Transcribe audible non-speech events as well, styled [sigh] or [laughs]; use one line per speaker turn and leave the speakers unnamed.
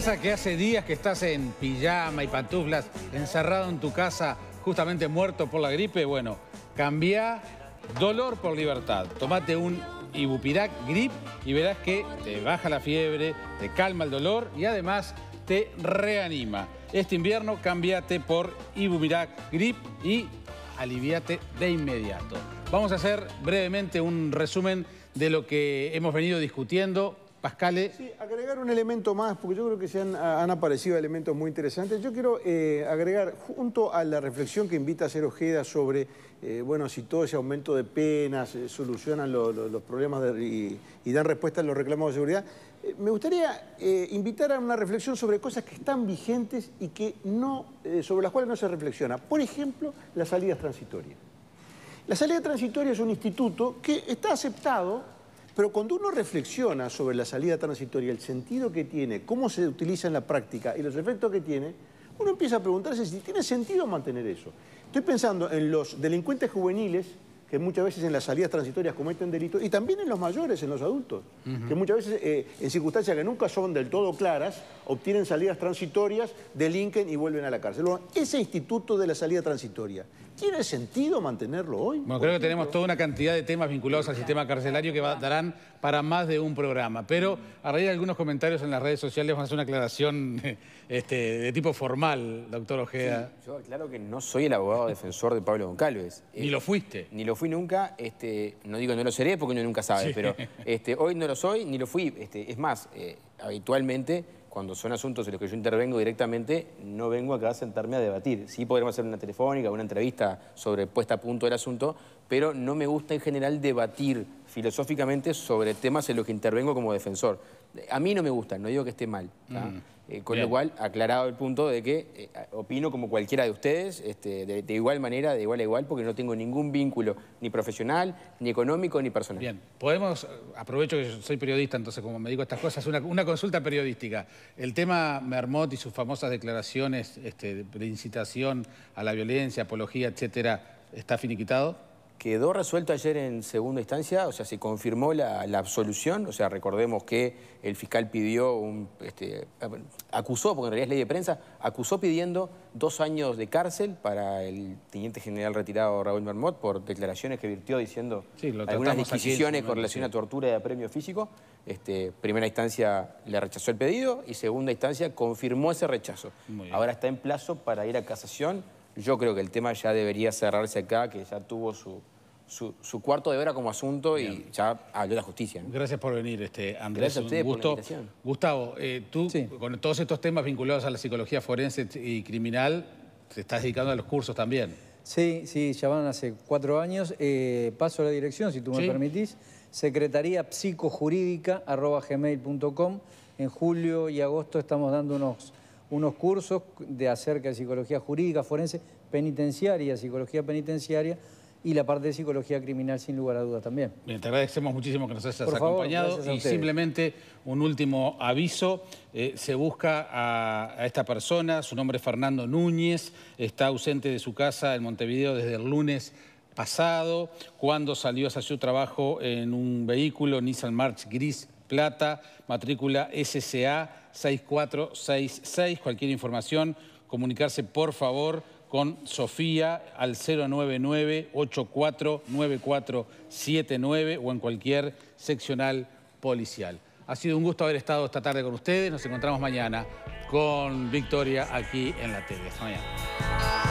pasa que hace días que estás en pijama y pantuflas, encerrado en tu casa, justamente muerto por la gripe? Bueno, cambia dolor por libertad. tómate un Ibupirac Grip y verás que te baja la fiebre, te calma el dolor y además te reanima. Este invierno cambiate por Ibupirac Grip y aliviate de inmediato. Vamos a hacer brevemente un resumen de lo que hemos venido discutiendo Pascale. Sí,
agregar un elemento más, porque yo creo que se han, aparecido elementos muy interesantes. Yo quiero eh, agregar, junto a la reflexión que invita a hacer Ojeda sobre, eh, bueno, si todo ese aumento de penas soluciona eh, solucionan los problemas y, dan respuesta a los reclamos de seguridad, me gustaría invitar a una reflexión sobre cosas que están vigentes y que no, sobre las cuales no se reflexiona. Por ejemplo, las salidas transitorias. La salida transitoria es un instituto que está aceptado pero cuando uno reflexiona sobre la salida transitoria, el sentido que tiene, cómo se utiliza en la práctica y los efectos que tiene, uno empieza a preguntarse si tiene sentido mantener eso. Estoy pensando en los delincuentes juveniles que muchas veces en las salidas transitorias cometen delitos, y también en los mayores, en los adultos, que muchas veces eh, en circunstancias que nunca son del todo claras, obtienen salidas transitorias, delinquen y vuelven a la cárcel. ese instituto de la salida transitoria, ¿tiene sentido mantenerlo hoy? Bueno, creo que tenemos
toda una cantidad de temas vinculados al sistema carcelario que darán para más de un programa, pero a raíz de algunos comentarios en las redes sociales vamos a hacer una aclaración [laughs] este, de tipo formal, doctor Ojeda.
yo claro que no soy el abogado defensor de Pablo Goncalves. ni lo eh, fuiste. Ni lo fui nunca, este, no digo no lo seré porque uno nunca sabe, pero [laughs] este, hoy no lo soy ni lo fui. Este, es más, eh, habitualmente, cuando son asuntos en los que yo intervengo directamente, no vengo acá a sentarme a debatir. Sí podremos hacer una telefónica, una entrevista sobre puesta a punto del asunto, pero no me gusta en general debatir filosóficamente sobre temas en los que intervengo como defensor. A mí no me gusta, no digo que esté mal. Mm. Eh, con lo cual, aclarado el punto de que eh, opino como cualquiera de ustedes, este, de, igual manera, de igual a igual, porque no tengo ningún vínculo, ni profesional, ni económico, ni personal.
Bien, podemos, eh, aprovecho que soy periodista, entonces como me digo estas cosas, una, consulta periodística. El tema Mermot y sus famosas declaraciones este, de incitación a la violencia, apología, etcétera, ¿está finiquitado? Quedó resuelto ayer en segunda instancia,
o sea, se confirmó la, absolución, o sea, recordemos que el fiscal pidió, un, este, ah, acusó, porque en realidad es ley de prensa, acusó pidiendo dos años de cárcel para el teniente general retirado Raúl Mermot por declaraciones que virtió diciendo
algunas disquisiciones con relación a
tortura y premio físico. Este, primera instancia le rechazó el pedido y segunda instancia confirmó ese rechazo. Ahora está en plazo para ir a casación yo creo que el tema ya debería cerrarse acá, que ya tuvo su, su, cuarto de hora como asunto y
ya habló la justicia. Gracias por venir, este, Andrés. Gracias a Gustavo, eh, tú con todos estos temas vinculados a la psicología forense y criminal, te estás dedicando a los cursos también. Sí, sí, ya van hace cuatro años. Eh, paso a la dirección, si tú me permitís. Secretaría psicojurídica, En julio y agosto estamos dando unos unos cursos de acerca de psicología jurídica, forense, penitenciaria, psicología penitenciaria y la parte de psicología criminal sin lugar a dudas también. Bien, te agradecemos muchísimo que nos hayas acompañado y simplemente un último aviso, eh, se busca a, esta persona, su nombre es Fernando Núñez, está ausente de su casa en Montevideo desde el lunes pasado, cuando salió a hacer su trabajo en un vehículo Nissan March gris Plata, matrícula SCA 6466. Cualquier información, comunicarse por favor con Sofía al 099-849479 o en cualquier seccional policial. Ha sido un gusto haber estado esta tarde con ustedes. Nos encontramos mañana con Victoria aquí en la tele. Hasta mañana.